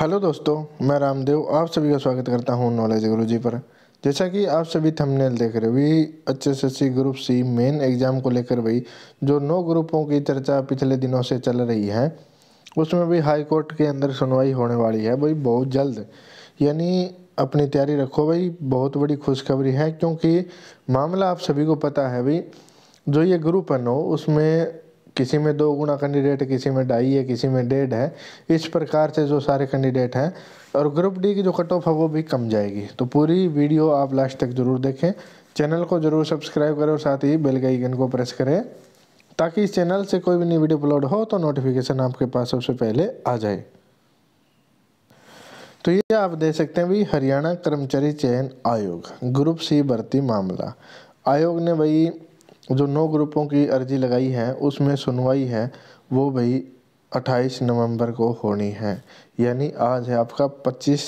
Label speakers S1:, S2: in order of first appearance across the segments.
S1: hello दोस्तों मैं रामदेव आप सभी का स्वागत करता हूँ नॉलेज गुरु जी पर जैसा कि आप सभी थंबनेल देख रहे हो भी H S S C group C main exam को लेकर भाई जो नौ ग्रुपों की चर्चा पिछले दिनों से चल रही है उसमें भी हाई कोर्ट के अंदर सुनवाई होने वाली है भाई बहुत जल्द यानी अपनी तैयारी रखो भाई बहुत बड़ी खुशखबरी है क्योंकि मामला आप सभी को पता है भाई जो ये ग्रुप है नो उसमें किसी में दो गुना कैंडिडेट है किसी में ढाई है किसी में डेढ़ है इस प्रकार से जो सारे कैंडिडेट हैं और ग्रुप डी की जो कट ऑफ है वो भी कम जाएगी तो पूरी वीडियो आप लास्ट तक ज़रूर देखें चैनल को ज़रूर सब्सक्राइब करें और साथ ही बेल के आइकन को प्रेस करें ताकि इस चैनल से कोई भी नई वीडियो अपलोड हो तो नोटिफिकेशन आपके पास सबसे पहले आ जाए तो ये आप देख सकते हैं भाई हरियाणा कर्मचारी चयन आयोग ग्रुप सी भर्ती मामला आयोग ने भाई जो नौ ग्रुपों की अर्जी लगाई है उसमें सुनवाई है वो भाई 28 नवंबर को होनी है यानी आज है आपका 25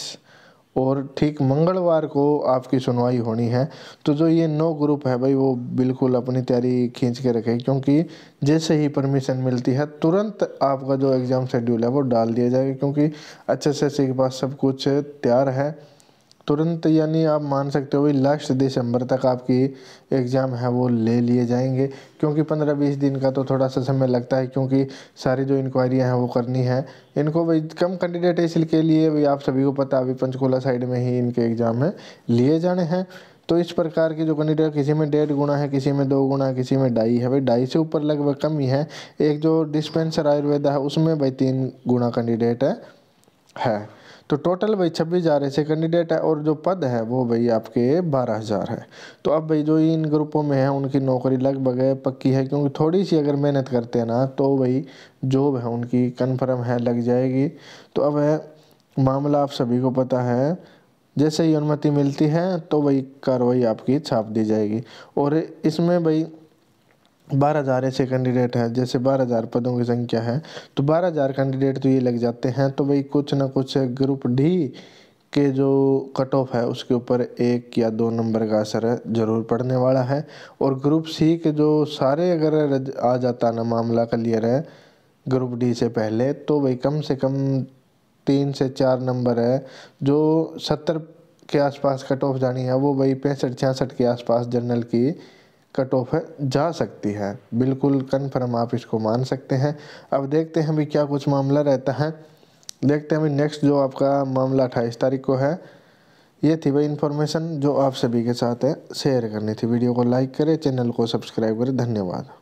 S1: और ठीक मंगलवार को आपकी सुनवाई होनी है तो जो ये नौ ग्रुप है भाई वो बिल्कुल अपनी तैयारी खींच के रखें क्योंकि जैसे ही परमिशन मिलती है तुरंत आपका जो एग्ज़ाम शेड्यूल है वो डाल दिया जाएगा क्योंकि अच्छे से के पास सब कुछ तैयार है तुरंत यानी आप मान सकते हो भाई लास्ट दिसंबर तक आपकी एग्ज़ाम है वो ले लिए जाएंगे क्योंकि पंद्रह बीस दिन का तो थोड़ा सा समय लगता है क्योंकि सारी जो इंक्वायरियाँ हैं वो करनी है इनको भाई कम कैंडिडेट है इसके लिए भी आप सभी को पता अभी पंचकूला साइड में ही इनके एग्ज़ाम हैं लिए जाने हैं तो इस प्रकार के जो कैंडिडेट किसी में डेढ़ गुना है किसी में दो गुना किसी में ढाई है भाई ढाई से ऊपर लगभग कम ही है एक जो डिस्पेंसर आयुर्वेदा है उसमें भाई तीन गुना कैंडिडेट है है तो टोटल भाई छब्बीस हज़ार ऐसे कैंडिडेट है और जो पद है वो भाई आपके बारह हज़ार है तो अब भाई जो इन ग्रुपों में है उनकी नौकरी लगभग पक्की है क्योंकि थोड़ी सी अगर मेहनत करते हैं ना तो भाई जॉब है उनकी कन्फर्म है लग जाएगी तो अब है मामला आप सभी को पता है जैसे ही अनुमति मिलती है तो वही कार्रवाई आपकी छाप दी जाएगी और इसमें भाई बारह हज़ार ऐसे कैंडिडेट हैं जैसे बारह हज़ार पदों की संख्या है तो बारह हज़ार कैंडिडेट तो ये लग जाते हैं तो भाई कुछ ना कुछ ग्रुप डी के जो कट ऑफ है उसके ऊपर एक या दो नंबर का असर ज़रूर पड़ने वाला है और ग्रुप सी के जो सारे अगर आ जाता ना मामला क्लियर है ग्रुप डी से पहले तो भाई कम से कम तीन से चार नंबर है जो सत्तर के आसपास कट ऑफ जानी है वो भाई पैंसठ छियासठ के आसपास जनरल की कट ऑफ है जा सकती है बिल्कुल कन्फर्म आप इसको मान सकते हैं अब देखते हैं भी क्या कुछ मामला रहता है देखते हैं अभी नेक्स्ट जो आपका मामला अट्ठाईस तारीख को है ये थी भाई इन्फॉर्मेशन जो आप सभी के साथ है शेयर करनी थी वीडियो को लाइक करें चैनल को सब्सक्राइब करें धन्यवाद